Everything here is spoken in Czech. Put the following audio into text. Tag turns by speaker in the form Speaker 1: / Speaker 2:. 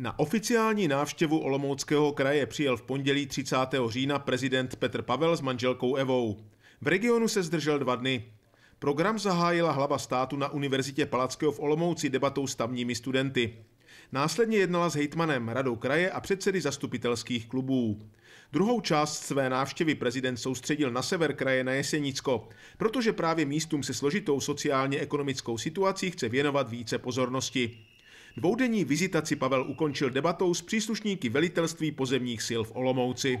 Speaker 1: Na oficiální návštěvu Olomouckého kraje přijel v pondělí 30. října prezident Petr Pavel s manželkou Evou. V regionu se zdržel dva dny. Program zahájila hlava státu na Univerzitě Palackého v Olomouci debatou s tamními studenty. Následně jednala s hejtmanem, radou kraje a předsedy zastupitelských klubů. Druhou část své návštěvy prezident soustředil na sever kraje na Jesenicko, protože právě místům se složitou sociálně-ekonomickou situací chce věnovat více pozornosti. Dvoudenní vizitaci Pavel ukončil debatou s příslušníky velitelství pozemních sil v Olomouci.